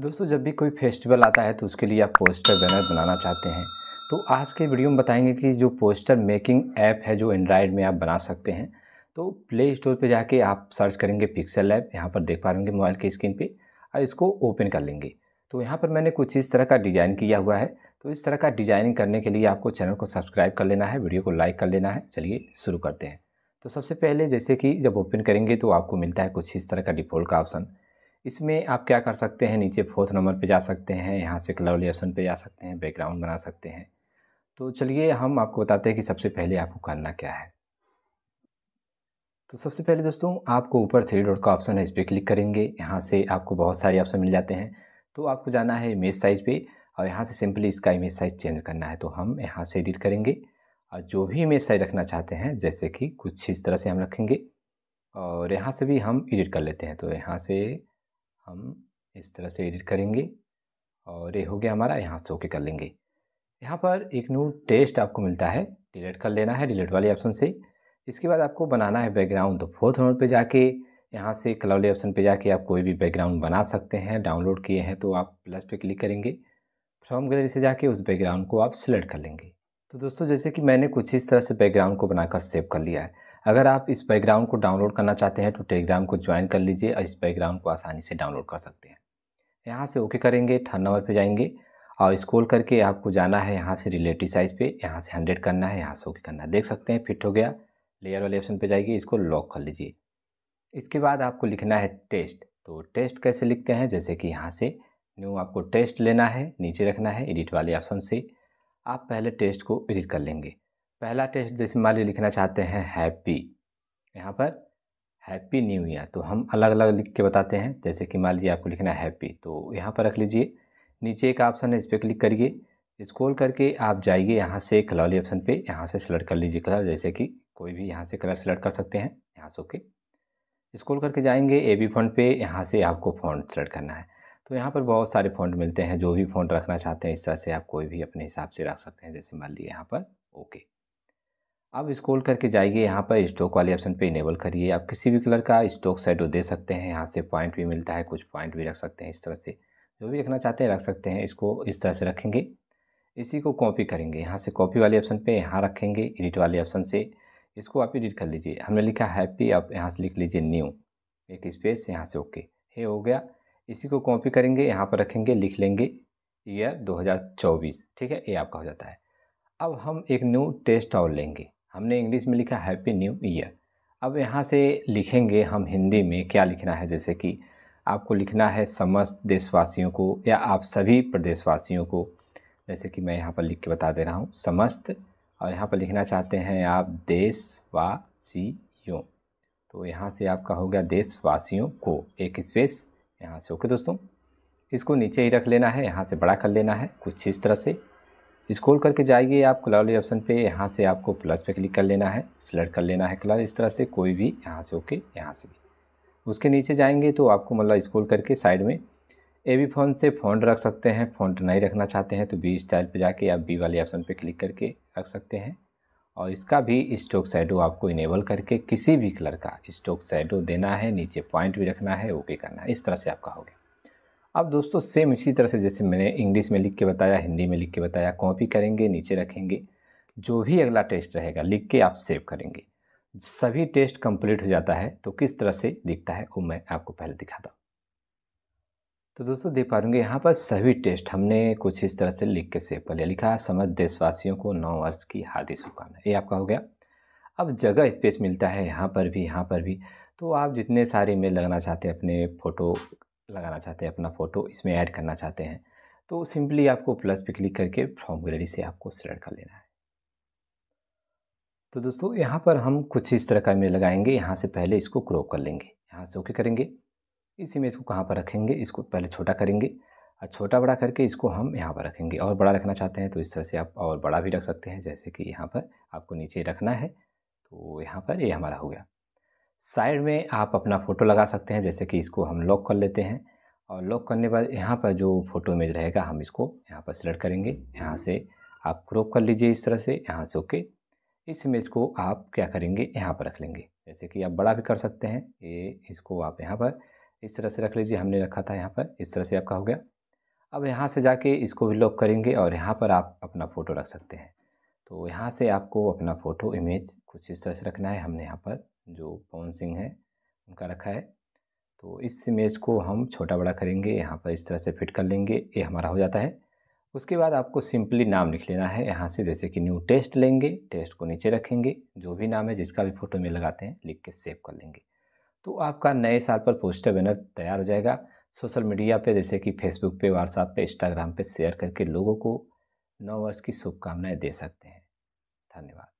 दोस्तों जब भी कोई फेस्टिवल आता है तो उसके लिए आप पोस्टर बैनर बनाना चाहते हैं तो आज के वीडियो में बताएंगे कि जो पोस्टर मेकिंग ऐप है जो एंड्राइड में आप बना सकते हैं तो प्ले स्टोर पर जाके आप सर्च करेंगे पिक्सल ऐप यहाँ पर देख पा रहे होंगे मोबाइल की स्क्रीन पर और इसको ओपन कर लेंगे तो यहाँ पर मैंने कुछ इस तरह का डिज़ाइन किया हुआ है तो इस तरह का डिज़ाइनिंग करने के लिए आपको चैनल को सब्सक्राइब कर लेना है वीडियो को लाइक कर लेना है चलिए शुरू करते हैं तो सबसे पहले जैसे कि जब ओपन करेंगे तो आपको मिलता है कुछ इस तरह का डिफ़ॉल्ट का ऑप्शन इसमें आप क्या कर सकते हैं नीचे फोर्थ नंबर पे जा सकते हैं यहाँ से कलर ऑप्शन पे जा सकते हैं बैकग्राउंड बना सकते हैं तो चलिए हम आपको बताते हैं कि सबसे पहले आपको करना क्या है तो सबसे पहले दोस्तों आपको ऊपर थ्री डॉट का ऑप्शन है इस पर क्लिक करेंगे यहाँ से आपको बहुत सारे ऑप्शन मिल जाते हैं तो आपको जाना है इमेज साइज़ पर और यहाँ से सिंपली इसका इमेज साइज़ चेंज करना है तो हम यहाँ से एडिट करेंगे और जो भी इमेज साइज़ रखना चाहते हैं जैसे कि कुछ इस तरह से हम रखेंगे और यहाँ से भी हम एडिट कर लेते हैं तो यहाँ से हम इस तरह से एडिट करेंगे और ये हो गया हमारा यहाँ से ओके कर लेंगे यहाँ पर एक न्यू टेस्ट आपको मिलता है डिलीट कर लेना है डिलीट वाले ऑप्शन से इसके बाद आपको बनाना है बैकग्राउंड तो फोर्थ नोट पे जाके यहाँ से कलर ऑप्शन पे जाके आप कोई भी बैकग्राउंड बना सकते हैं डाउनलोड किए हैं तो आप प्लस पे क्लिक करेंगे फ्रॉम गैलरी से जाके उस बैकग्राउंड को आप सिलेक्ट कर लेंगे तो दोस्तों जैसे कि मैंने कुछ इस तरह से बैकग्राउंड को बनाकर सेव कर लिया है अगर आप इस बैकग्राउंड को डाउनलोड करना चाहते हैं तो टेलीग्राम को ज्वाइन कर लीजिए और इस बैकग्राउंड को आसानी से डाउनलोड कर सकते हैं यहाँ से ओके करेंगे थर्ड नंबर पर जाएंगे और स्क्रॉल करके आपको जाना है यहाँ से रिलेटिव साइज़ पे यहाँ से हंड्रेड करना है यहाँ से ओके करना है देख सकते हैं फिट हो गया लेयर वाले ऑप्शन पे जाइए इसको लॉक कर लीजिए इसके बाद आपको लिखना है टेस्ट तो टेस्ट कैसे लिखते हैं जैसे कि यहाँ से न्यू आपको टेस्ट लेना है नीचे रखना है एडिट वाले ऑप्शन से आप पहले टेस्ट को एडिट कर लेंगे पहला टेस्ट जैसे मान ली लिखना चाहते हैं हैप्पी यहाँ पर हैप्पी न्यू ईयर तो हम अलग अलग लिख के बताते हैं जैसे कि मान लीजिए आपको लिखना है हैप्पी तो यहाँ पर रख लीजिए नीचे एक ऑप्शन है इस पर क्लिक करिए स्क्रॉल करके आप जाइए यहाँ से कलौली ऑप्शन पे यहाँ से सेलेक्ट कर लीजिए कलर जैसे कि कोई भी यहाँ से कलर सेलेक्ट कर सकते हैं यहाँ से ओके स्क्रॉल करके जाएंगे ए बी फंड पे यहाँ से आपको फॉन्ट सेलेक्ट करना है तो यहाँ पर बहुत सारे फॉन्ट मिलते हैं जो भी फॉन्ट रखना चाहते हैं इस तरह से आप कोई भी अपने हिसाब से रख सकते हैं जैसे मान लीजिए यहाँ पर ओके अब स्क्रॉल करके जाइए यहाँ पर स्टॉक वाले ऑप्शन पे इनेबल करिए आप किसी भी कलर का स्टॉक साइड दे सकते हैं यहाँ से पॉइंट भी मिलता है कुछ पॉइंट भी रख सकते हैं इस तरह से जो भी रखना चाहते हैं रख सकते हैं इसको इस तरह से रखेंगे इसी को कॉपी करेंगे यहाँ से कॉपी वाले ऑप्शन पर यहाँ रखेंगे एडिट वाले ऑप्शन से इसको आप एडिट कर लीजिए हमने लिखा हैप्पी आप यहाँ से लिख लीजिए न्यू एक स्पेस यहाँ से ओके है हो गया इसी को कॉपी करेंगे यहाँ पर रखेंगे लिख लेंगे ईयर 2024 ठीक है ये आपका हो जाता है अब हम एक न्यू टेस्ट और लेंगे हमने इंग्लिश में लिखा हैप्पी न्यू ईयर अब यहाँ से लिखेंगे हम हिंदी में क्या लिखना है जैसे कि आपको लिखना है समस्त देशवासियों को या आप सभी प्रदेशवासियों को जैसे कि मैं यहाँ पर लिख के बता दे रहा हूँ समस्त और यहाँ पर लिखना चाहते हैं आप देशवासियों तो यहाँ से आपका हो गया देशवासियों को एक स्पेस यहाँ से ओके दोस्तों इसको नीचे ही रख लेना है यहाँ से बड़ा कर लेना है कुछ इस तरह से स्कोल करके जाइए आप कलर ऑप्शन पे यहाँ से आपको प्लस पे क्लिक कर लेना है सिलेक्ट कर लेना है कलर इस तरह से कोई भी यहाँ से ओके यहाँ से भी उसके नीचे जाएंगे तो आपको मतलब स्कोल करके साइड में ए बी फोन से फ़ॉन्ट रख सकते हैं फ़ॉन्ट नहीं रखना चाहते हैं तो बी स्टाइल पे जाके आप बी वाले ऑप्शन पे क्लिक करके रख सकते हैं और इसका भी स्टोक साइडो आपको इनेबल करके किसी भी कलर का स्टोक साइडो देना है नीचे पॉइंट भी रखना है ओके करना है इस तरह से आपका हो गया अब दोस्तों सेम इसी तरह से जैसे मैंने इंग्लिश में लिख के बताया हिंदी में लिख के बताया कॉपी करेंगे नीचे रखेंगे जो भी अगला टेस्ट रहेगा लिख के आप सेव करेंगे सभी टेस्ट कंप्लीट हो जाता है तो किस तरह से दिखता है वो मैं आपको पहले दिखाता हूँ तो दोस्तों देख पा रूँगी यहाँ पर सभी टेस्ट हमने कुछ इस तरह से लिख के सेव कर लिया लिखा है समझ देशवासियों को नौ वर्ष की हार्दिक शुभकामनाएं ये आपका हो गया अब जगह स्पेस मिलता है यहाँ पर भी यहाँ पर भी तो आप जितने सारे मेल लगाना चाहते हैं अपने फ़ोटो लगाना चाहते हैं अपना फ़ोटो इसमें ऐड करना चाहते हैं तो सिंपली आपको प्लस पे क्लिक करके फॉर्म गैलरी से आपको सिलेक्ट कर लेना है तो दोस्तों यहाँ पर हम कुछ इस तरह का इमेज लगाएंगे यहाँ से पहले इसको क्रॉप कर लेंगे यहाँ से ओके करेंगे इस इमेज को कहाँ पर रखेंगे इसको पहले छोटा करेंगे और छोटा बड़ा करके इसको हम यहाँ पर रखेंगे और बड़ा रखना चाहते हैं तो इस तरह से आप और बड़ा भी रख सकते हैं जैसे कि यहाँ पर आपको नीचे रखना है तो यहाँ पर ये यह हमारा हो गया साइड में आप अपना फ़ोटो लगा सकते हैं जैसे कि इसको हम लॉक कर लेते हैं और लॉक करने बाद यहाँ पर जो फ़ोटो इमेज रहेगा हम इसको यहाँ पर सिलेक्ट करेंगे यहाँ से आप क्रॉप कर लीजिए इस तरह से यहाँ से ओके इस इमेज को आप क्या करेंगे यहाँ पर रख लेंगे जैसे कि आप बड़ा भी कर सकते हैं ये इसको आप यहाँ पर इस तरह से रख लीजिए हमने रखा था यहाँ पर इस तरह से आपका हो गया अब यहाँ से जाके इसको भी लॉक करेंगे और यहाँ पर आप अपना फ़ोटो रख सकते हैं तो यहाँ से आपको अपना फ़ोटो इमेज कुछ इस तरह से रखना है हमने यहाँ पर जो पवन सिंह है उनका रखा है तो इस इमेज को हम छोटा बड़ा करेंगे यहाँ पर इस तरह से फिट कर लेंगे ये हमारा हो जाता है उसके बाद आपको सिंपली नाम लिख लेना है यहाँ से जैसे कि न्यू टेस्ट लेंगे टेस्ट को नीचे रखेंगे जो भी नाम है जिसका भी फ़ोटो में लगाते हैं लिख के सेव कर लेंगे तो आपका नए साल पर पोस्टर बैनर तैयार हो जाएगा सोशल मीडिया पे जैसे कि फेसबुक पे व्हाट्सएप पे इंस्टाग्राम पे शेयर करके लोगों को नौ वर्ष की शुभकामनाएँ दे सकते हैं धन्यवाद